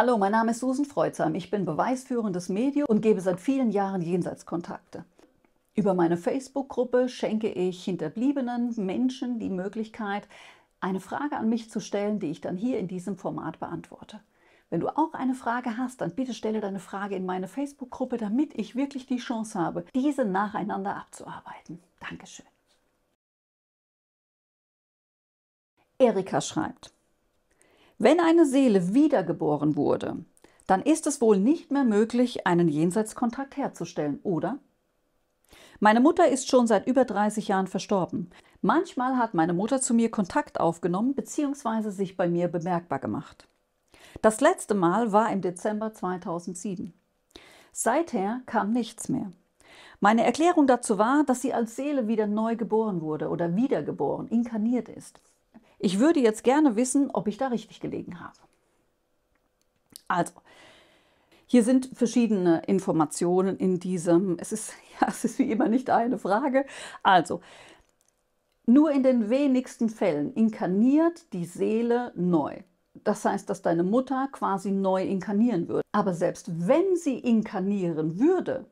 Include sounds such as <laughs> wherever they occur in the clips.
Hallo, mein Name ist Susan Freuzheim. Ich bin beweisführendes Medium und gebe seit vielen Jahren Jenseitskontakte. Über meine Facebook-Gruppe schenke ich hinterbliebenen Menschen die Möglichkeit, eine Frage an mich zu stellen, die ich dann hier in diesem Format beantworte. Wenn du auch eine Frage hast, dann bitte stelle deine Frage in meine Facebook-Gruppe, damit ich wirklich die Chance habe, diese nacheinander abzuarbeiten. Dankeschön. Erika schreibt, wenn eine Seele wiedergeboren wurde, dann ist es wohl nicht mehr möglich, einen Jenseitskontakt herzustellen, oder? Meine Mutter ist schon seit über 30 Jahren verstorben. Manchmal hat meine Mutter zu mir Kontakt aufgenommen bzw. sich bei mir bemerkbar gemacht. Das letzte Mal war im Dezember 2007. Seither kam nichts mehr. Meine Erklärung dazu war, dass sie als Seele wieder neu geboren wurde oder wiedergeboren, inkarniert ist. Ich würde jetzt gerne wissen, ob ich da richtig gelegen habe. Also, hier sind verschiedene Informationen in diesem. Es ist, <laughs> ja, es ist wie immer nicht eine Frage. Also, nur in den wenigsten Fällen inkarniert die Seele neu. Das heißt, dass deine Mutter quasi neu inkarnieren würde. Aber selbst wenn sie inkarnieren würde,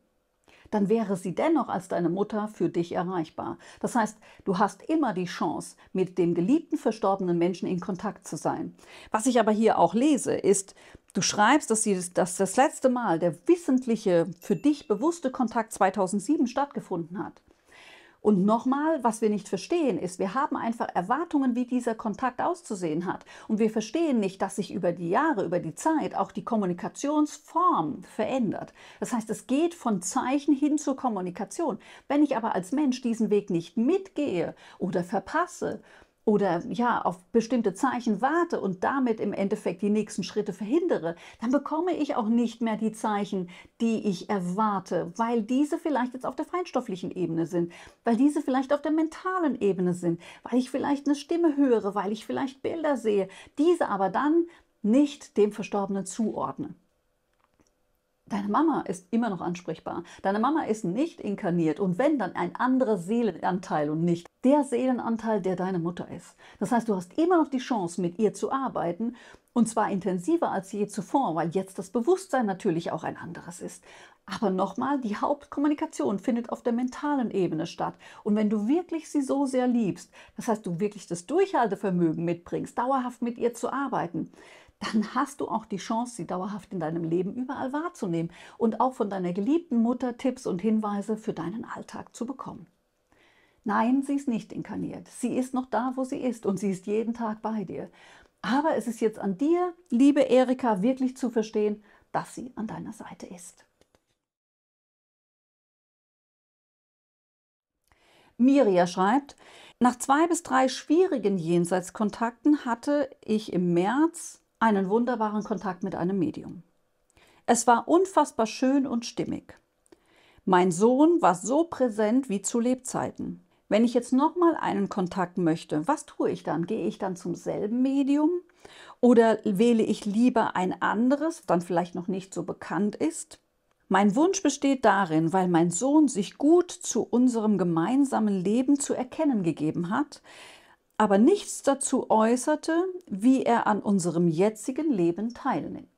dann wäre sie dennoch als deine Mutter für dich erreichbar. Das heißt, du hast immer die Chance, mit dem geliebten verstorbenen Menschen in Kontakt zu sein. Was ich aber hier auch lese, ist, Du schreibst, dass, sie, dass das letzte Mal der wissentliche, für dich bewusste Kontakt 2007 stattgefunden hat. Und nochmal, was wir nicht verstehen, ist, wir haben einfach Erwartungen, wie dieser Kontakt auszusehen hat. Und wir verstehen nicht, dass sich über die Jahre, über die Zeit auch die Kommunikationsform verändert. Das heißt, es geht von Zeichen hin zur Kommunikation. Wenn ich aber als Mensch diesen Weg nicht mitgehe oder verpasse, oder ja, auf bestimmte Zeichen warte und damit im Endeffekt die nächsten Schritte verhindere, dann bekomme ich auch nicht mehr die Zeichen, die ich erwarte, weil diese vielleicht jetzt auf der feinstofflichen Ebene sind, weil diese vielleicht auf der mentalen Ebene sind, weil ich vielleicht eine Stimme höre, weil ich vielleicht Bilder sehe, diese aber dann nicht dem Verstorbenen zuordne. Deine Mama ist immer noch ansprechbar. Deine Mama ist nicht inkarniert und wenn, dann ein anderer Seelenanteil und nicht der Seelenanteil, der deine Mutter ist. Das heißt, du hast immer noch die Chance, mit ihr zu arbeiten und zwar intensiver als je zuvor, weil jetzt das Bewusstsein natürlich auch ein anderes ist. Aber nochmal, die Hauptkommunikation findet auf der mentalen Ebene statt. Und wenn du wirklich sie so sehr liebst, das heißt, du wirklich das Durchhaltevermögen mitbringst, dauerhaft mit ihr zu arbeiten, dann hast du auch die Chance, sie dauerhaft in deinem Leben überall wahrzunehmen und auch von deiner geliebten Mutter Tipps und Hinweise für deinen Alltag zu bekommen. Nein, sie ist nicht inkarniert. Sie ist noch da, wo sie ist und sie ist jeden Tag bei dir. Aber es ist jetzt an dir, liebe Erika, wirklich zu verstehen, dass sie an deiner Seite ist. Miria schreibt, nach zwei bis drei schwierigen Jenseitskontakten hatte ich im März einen wunderbaren Kontakt mit einem Medium. Es war unfassbar schön und stimmig. Mein Sohn war so präsent wie zu Lebzeiten. Wenn ich jetzt nochmal einen Kontakt möchte, was tue ich dann? Gehe ich dann zum selben Medium oder wähle ich lieber ein anderes, dann vielleicht noch nicht so bekannt ist? Mein Wunsch besteht darin, weil mein Sohn sich gut zu unserem gemeinsamen Leben zu erkennen gegeben hat, aber nichts dazu äußerte, wie er an unserem jetzigen Leben teilnimmt.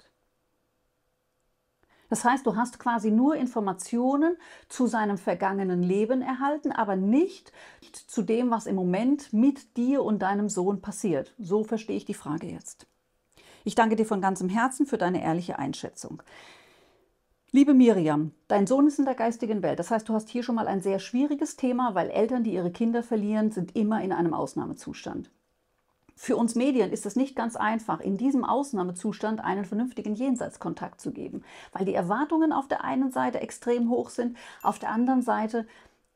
Das heißt, du hast quasi nur Informationen zu seinem vergangenen Leben erhalten, aber nicht zu dem, was im Moment mit dir und deinem Sohn passiert. So verstehe ich die Frage jetzt. Ich danke dir von ganzem Herzen für deine ehrliche Einschätzung. Liebe Miriam, dein Sohn ist in der geistigen Welt. Das heißt, du hast hier schon mal ein sehr schwieriges Thema, weil Eltern, die ihre Kinder verlieren, sind immer in einem Ausnahmezustand. Für uns Medien ist es nicht ganz einfach, in diesem Ausnahmezustand einen vernünftigen Jenseitskontakt zu geben, weil die Erwartungen auf der einen Seite extrem hoch sind, auf der anderen Seite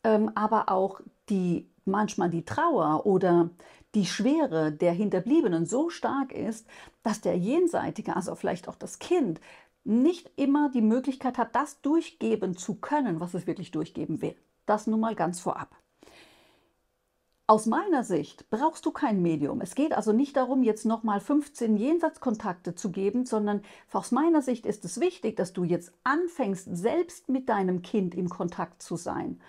ähm, aber auch die manchmal die Trauer oder die Schwere der Hinterbliebenen so stark ist, dass der Jenseitige, also vielleicht auch das Kind, nicht immer die Möglichkeit hat, das durchgeben zu können, was es wirklich durchgeben will. Das nun mal ganz vorab. Aus meiner Sicht brauchst du kein Medium. Es geht also nicht darum, jetzt nochmal 15 Jenseitskontakte zu geben, sondern aus meiner Sicht ist es wichtig, dass du jetzt anfängst, selbst mit deinem Kind im Kontakt zu sein.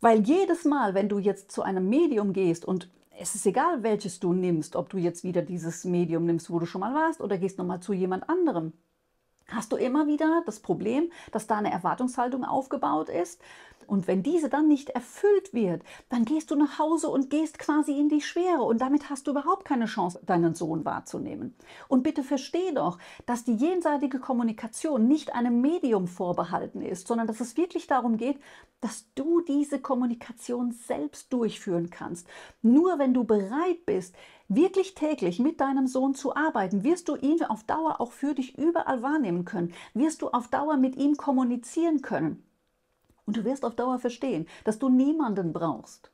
Weil jedes Mal, wenn du jetzt zu einem Medium gehst und es ist egal, welches du nimmst, ob du jetzt wieder dieses Medium nimmst, wo du schon mal warst, oder gehst nochmal zu jemand anderem, hast du immer wieder das Problem, dass da eine Erwartungshaltung aufgebaut ist und wenn diese dann nicht erfüllt wird, dann gehst du nach Hause und gehst quasi in die Schwere und damit hast du überhaupt keine Chance, deinen Sohn wahrzunehmen. Und bitte verstehe doch, dass die jenseitige Kommunikation nicht einem Medium vorbehalten ist, sondern dass es wirklich darum geht, dass du diese Kommunikation selbst durchführen kannst. Nur wenn du bereit bist, wirklich täglich mit deinem Sohn zu arbeiten, wirst du ihn auf Dauer auch für dich überall wahrnehmen können, wirst du auf Dauer mit ihm kommunizieren können. Und du wirst auf Dauer verstehen, dass du niemanden brauchst,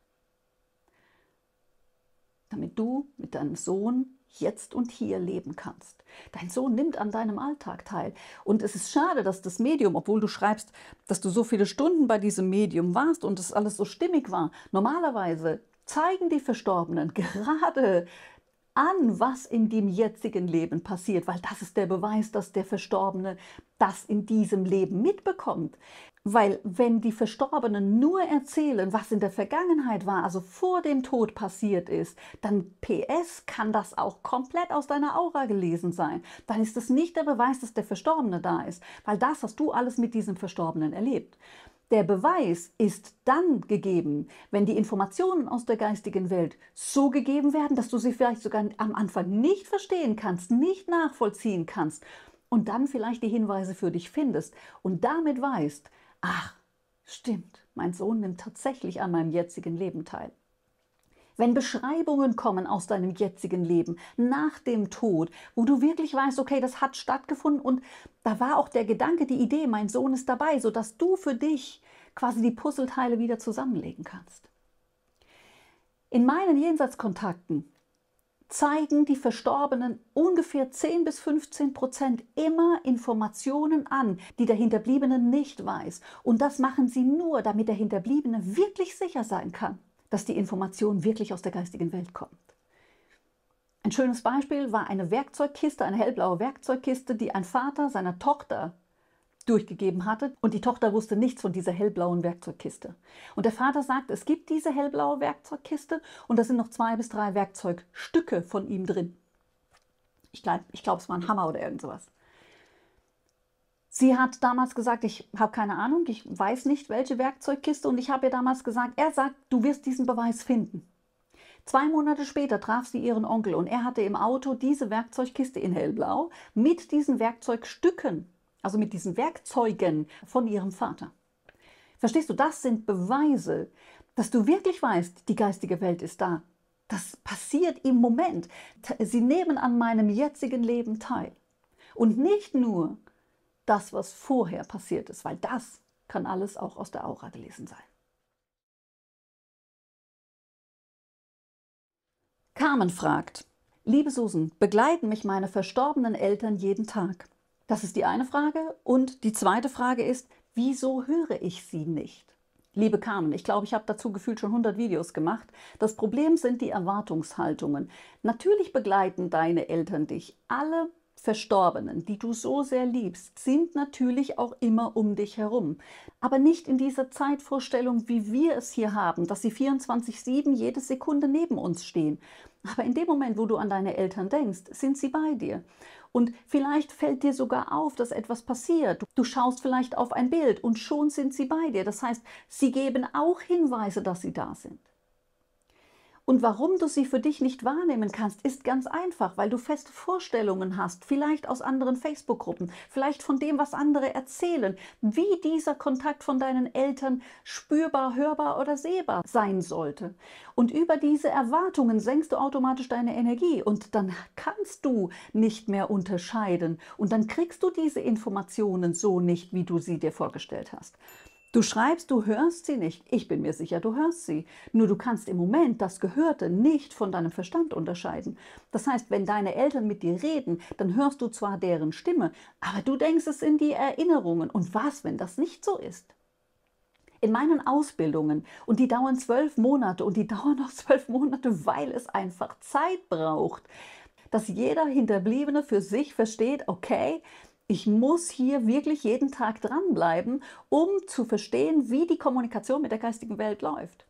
damit du mit deinem Sohn jetzt und hier leben kannst. Dein Sohn nimmt an deinem Alltag teil. Und es ist schade, dass das Medium, obwohl du schreibst, dass du so viele Stunden bei diesem Medium warst und es alles so stimmig war, normalerweise zeigen die Verstorbenen <laughs> gerade an, was in dem jetzigen Leben passiert, weil das ist der Beweis, dass der Verstorbene das in diesem Leben mitbekommt. Weil wenn die Verstorbenen nur erzählen, was in der Vergangenheit war, also vor dem Tod passiert ist, dann PS kann das auch komplett aus deiner Aura gelesen sein. Dann ist es nicht der Beweis, dass der Verstorbene da ist, weil das hast du alles mit diesem Verstorbenen erlebt. Der Beweis ist dann gegeben, wenn die Informationen aus der geistigen Welt so gegeben werden, dass du sie vielleicht sogar am Anfang nicht verstehen kannst, nicht nachvollziehen kannst und dann vielleicht die Hinweise für dich findest und damit weißt, ach, stimmt, mein Sohn nimmt tatsächlich an meinem jetzigen Leben teil. Wenn Beschreibungen kommen aus deinem jetzigen Leben, nach dem Tod, wo du wirklich weißt, okay, das hat stattgefunden und da war auch der Gedanke, die Idee, mein Sohn ist dabei, sodass du für dich quasi die Puzzleteile wieder zusammenlegen kannst. In meinen Jenseitskontakten zeigen die Verstorbenen ungefähr 10 bis 15 Prozent immer Informationen an, die der Hinterbliebene nicht weiß. Und das machen sie nur, damit der Hinterbliebene wirklich sicher sein kann, dass die Information wirklich aus der geistigen Welt kommt. Ein schönes Beispiel war eine Werkzeugkiste, eine hellblaue Werkzeugkiste, die ein Vater seiner Tochter durchgegeben hatte und die Tochter wusste nichts von dieser hellblauen Werkzeugkiste. Und der Vater sagt, es gibt diese hellblaue Werkzeugkiste und da sind noch zwei bis drei Werkzeugstücke von ihm drin. Ich glaube, ich glaub, es war ein Hammer oder irgend sowas. Sie hat damals gesagt, ich habe keine Ahnung, ich weiß nicht, welche Werkzeugkiste und ich habe ihr damals gesagt, er sagt, du wirst diesen Beweis finden. Zwei Monate später traf sie ihren Onkel und er hatte im Auto diese Werkzeugkiste in hellblau mit diesen Werkzeugstücken also mit diesen Werkzeugen von ihrem Vater. Verstehst du, das sind Beweise, dass du wirklich weißt, die geistige Welt ist da. Das passiert im Moment. Sie nehmen an meinem jetzigen Leben teil. Und nicht nur das, was vorher passiert ist, weil das kann alles auch aus der Aura gelesen sein. Carmen fragt, liebe Susan, begleiten mich meine verstorbenen Eltern jeden Tag? Das ist die eine Frage. Und die zweite Frage ist, wieso höre ich sie nicht? Liebe Carmen, ich glaube, ich habe dazu gefühlt schon 100 Videos gemacht. Das Problem sind die Erwartungshaltungen. Natürlich begleiten deine Eltern dich. Alle Verstorbenen, die du so sehr liebst, sind natürlich auch immer um dich herum. Aber nicht in dieser Zeitvorstellung, wie wir es hier haben, dass sie 24-7 jede Sekunde neben uns stehen. Aber in dem Moment, wo du an deine Eltern denkst, sind sie bei dir. Und vielleicht fällt dir sogar auf, dass etwas passiert. Du schaust vielleicht auf ein Bild und schon sind sie bei dir. Das heißt, sie geben auch Hinweise, dass sie da sind. Und warum du sie für dich nicht wahrnehmen kannst, ist ganz einfach, weil du feste Vorstellungen hast, vielleicht aus anderen Facebook-Gruppen, vielleicht von dem, was andere erzählen, wie dieser Kontakt von deinen Eltern spürbar, hörbar oder sehbar sein sollte. Und über diese Erwartungen senkst du automatisch deine Energie und dann kannst du nicht mehr unterscheiden und dann kriegst du diese Informationen so nicht, wie du sie dir vorgestellt hast. Du schreibst, du hörst sie nicht. Ich bin mir sicher, du hörst sie. Nur du kannst im Moment das Gehörte nicht von deinem Verstand unterscheiden. Das heißt, wenn deine Eltern mit dir reden, dann hörst du zwar deren Stimme, aber du denkst es in die Erinnerungen. Und was, wenn das nicht so ist? In meinen Ausbildungen, und die dauern zwölf Monate, und die dauern noch zwölf Monate, weil es einfach Zeit braucht, dass jeder Hinterbliebene für sich versteht, okay, ich muss hier wirklich jeden Tag dranbleiben, um zu verstehen, wie die Kommunikation mit der geistigen Welt läuft.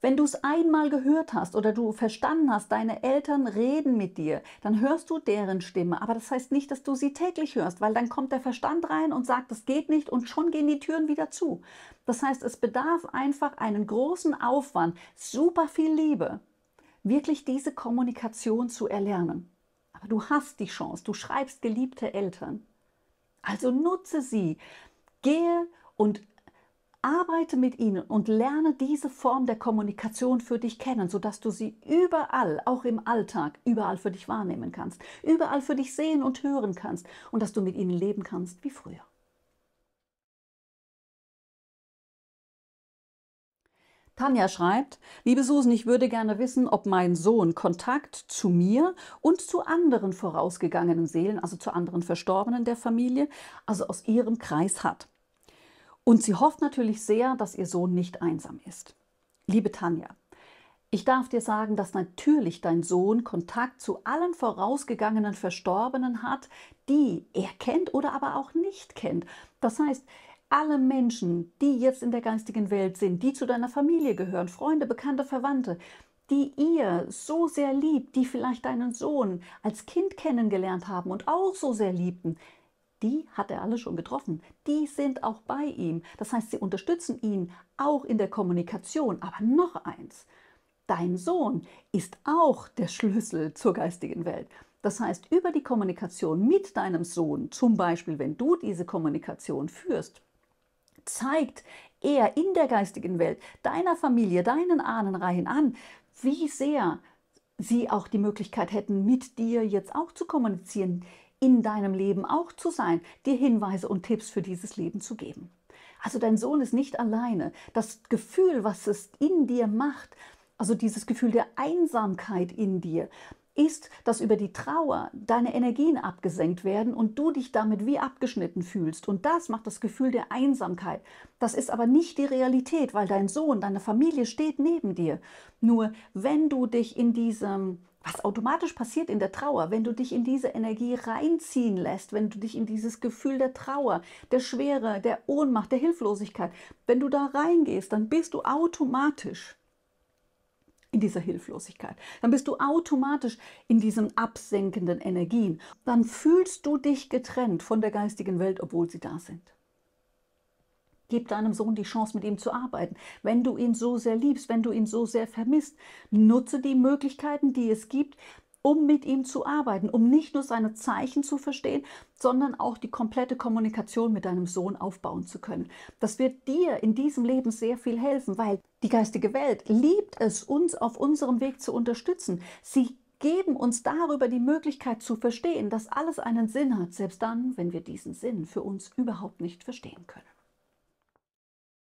Wenn du es einmal gehört hast oder du verstanden hast, deine Eltern reden mit dir, dann hörst du deren Stimme. Aber das heißt nicht, dass du sie täglich hörst, weil dann kommt der Verstand rein und sagt, das geht nicht und schon gehen die Türen wieder zu. Das heißt, es bedarf einfach einen großen Aufwand, super viel Liebe, wirklich diese Kommunikation zu erlernen. Aber du hast die Chance, du schreibst geliebte Eltern. Also nutze sie, gehe und arbeite mit ihnen und lerne diese Form der Kommunikation für dich kennen, sodass du sie überall, auch im Alltag, überall für dich wahrnehmen kannst, überall für dich sehen und hören kannst und dass du mit ihnen leben kannst wie früher. Tanja schreibt, liebe Susan, ich würde gerne wissen, ob mein Sohn Kontakt zu mir und zu anderen vorausgegangenen Seelen, also zu anderen Verstorbenen der Familie, also aus ihrem Kreis hat. Und sie hofft natürlich sehr, dass ihr Sohn nicht einsam ist. Liebe Tanja, ich darf dir sagen, dass natürlich dein Sohn Kontakt zu allen vorausgegangenen Verstorbenen hat, die er kennt oder aber auch nicht kennt. Das heißt, alle Menschen, die jetzt in der geistigen Welt sind, die zu deiner Familie gehören, Freunde, Bekannte, Verwandte, die ihr so sehr liebt, die vielleicht deinen Sohn als Kind kennengelernt haben und auch so sehr liebten, die hat er alle schon getroffen. Die sind auch bei ihm. Das heißt, sie unterstützen ihn auch in der Kommunikation. Aber noch eins, dein Sohn ist auch der Schlüssel zur geistigen Welt. Das heißt, über die Kommunikation mit deinem Sohn, zum Beispiel wenn du diese Kommunikation führst, zeigt er in der geistigen Welt deiner Familie, deinen Ahnenreihen an, wie sehr sie auch die Möglichkeit hätten, mit dir jetzt auch zu kommunizieren, in deinem Leben auch zu sein, dir Hinweise und Tipps für dieses Leben zu geben. Also dein Sohn ist nicht alleine. Das Gefühl, was es in dir macht, also dieses Gefühl der Einsamkeit in dir, ist, dass über die Trauer deine Energien abgesenkt werden und du dich damit wie abgeschnitten fühlst. Und das macht das Gefühl der Einsamkeit. Das ist aber nicht die Realität, weil dein Sohn, deine Familie steht neben dir. Nur wenn du dich in diesem was automatisch passiert in der Trauer, wenn du dich in diese Energie reinziehen lässt, wenn du dich in dieses Gefühl der Trauer, der Schwere, der Ohnmacht, der Hilflosigkeit, wenn du da reingehst, dann bist du automatisch in dieser Hilflosigkeit. Dann bist du automatisch in diesen absenkenden Energien. Dann fühlst du dich getrennt von der geistigen Welt, obwohl sie da sind. Gib deinem Sohn die Chance, mit ihm zu arbeiten. Wenn du ihn so sehr liebst, wenn du ihn so sehr vermisst, nutze die Möglichkeiten, die es gibt, um mit ihm zu arbeiten, um nicht nur seine Zeichen zu verstehen, sondern auch die komplette Kommunikation mit deinem Sohn aufbauen zu können. Das wird dir in diesem Leben sehr viel helfen, weil die geistige Welt liebt es, uns auf unserem Weg zu unterstützen. Sie geben uns darüber die Möglichkeit zu verstehen, dass alles einen Sinn hat, selbst dann, wenn wir diesen Sinn für uns überhaupt nicht verstehen können.